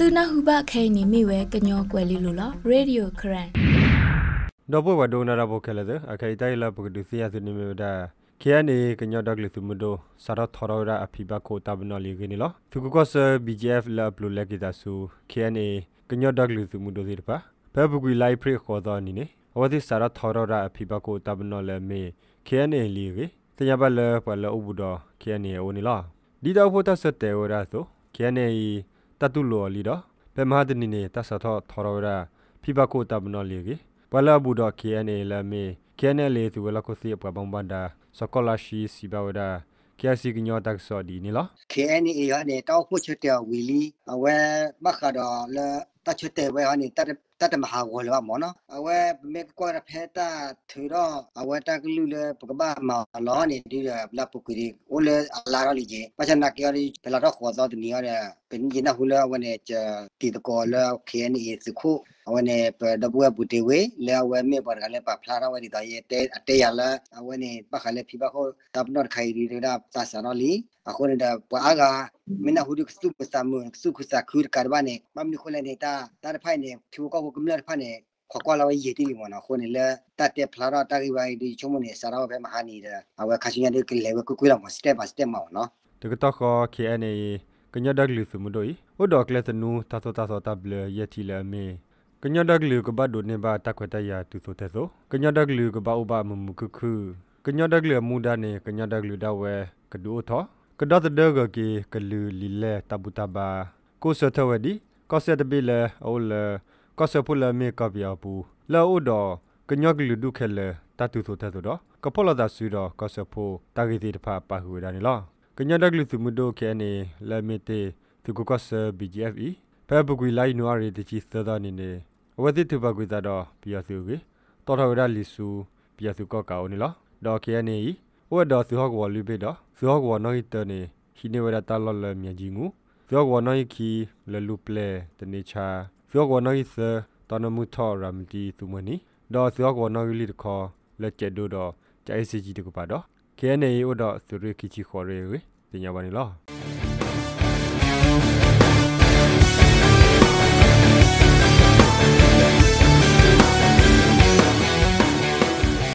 သူနာဟုဘခဲနီမိဝဲကညောကွယ်လီလိုလားရေဒီယိုခရန်တော့ဘဝဒိုနာရဘခဲလေအခိုင်တိုင်လာပကဒူစီယာစနိမေဒါခဲနီကညောဒက်လီသူမဒိုစရထရောရာအဖိဘကိုတဘနလီဂနီလားသူကကဆဘီဂျီအက်ဖ်လာဘလူလက်ကီတာဆူခဲနီကညောဒက်လီသူမဒိုစီတပါဘဘကွေလိုက်ဖရခေါ်တော်နီနေအဝတိစရထရောရာအဖိဘကိုတဘနလမေခဲနီလီဂီတညာဘလပလအူဘူဒခဲနီအိုနီလားဒီတော့ဖို့တဆတဲ့ဝရာဆိုခဲနီတတုလောလီတော့ဘမဒနီနေတဆသောထော်ရဝရဖိဘကိုတမနောလီကပလာဘူဒကေနေလမေကေနလေသူဝလကိုစီပဘံဘန္ဒစကောလာရှိစီဘဝဒကဲစီကညောတက်ဆော်ဒီနီလား KNA ရနေတောက်ခုချက်တဲ့ဝီလီအဝဲဘခါတော်လ ta chu te we ani ta ta ta maha go le ba mo no awe me ko ra phe ta thu ro awe ta lu le pa ba ma lo ni di le la pu ku di o le la ra li je pa cha na ke ri pe la ro kho za di ni ya le pe ni na hu le awe ne cha ti de ko le ke ni e su khu awe ne pe da bu bu te we le awe me pa ga le pa phla ra we di ta ye te ate ya la awe ne pa kha le phi ba ko ta no khai ri ra ta sa no li အခုနေတာပွားက mina hudu ksu musamu ksu kusa kur karbane mamni khole ne ta tar phai ne thiu ko ko kumla phai ne khwa kwa lawa yeti bi mona khone la ta te phlara ta gi bai di chomo ne sara ba ma hani da awa khashin ya de ke lewa ku ku la ma step by step ma no to ko ko ke ne ke nya dag lu su mu doi o dog le tnu ta to ta so ta ble yeti la me ကညဒကလူကဘဒုန်ဘာတခွတရာသူဆိုတဲ့ဆိုကညဒကလူကဘဥပမမှုခခုကညဒကလူမူဒနဲ့ကညဒကလူဒဝဲကဒူထောကဒတ်ဒေဂကေကလူလီလေတဘူတဘာကိုစထဝဒီကောစတဘီလေအိုလေကောစပူလေမေကပ်ယာပူလာအိုဒေါကညော့ကလူဒုခဲလေတတူဆိုတတူတော့ကဖောလတာဆူတော့ကောစဖိုတာဂီတီတဖာပါဟူဒါနီလောကညော့ဒကလူသူမဒိုခဲနေလာမီတေသူကကောစဘီဂျီအက်ဤဖဲပကွေလိုက်နွားရီတချီသဒနီနေဝတိတူပကွေတာတော့ပြရသူကေတော်ထဝရလီဆူပြရသူကောကာအိုနီလောဒေါ်ခဲနေဤဝဲတော်စီဟော့ကောလူပိတော်စီဟော့ကောနော်ဟီတနေဟီနေဝဲတာလော်လော်မြန်ကြီးငူစီဟော့ကောနော်ဟီခီလလူပလေတနေချာစီဟော့ကောနော်ဟီဆာတနမူထော်ရမ်တီသူမနီတော်စီဟော့ကောနော်ဟီလီတခေါ်လက်ကျက်တို့တော်ကြိုက်စီကြီးတကပါတော့ KNA ဥတော်သူရခီချီခေါ်ရဲဝေတင်ရပါနေလား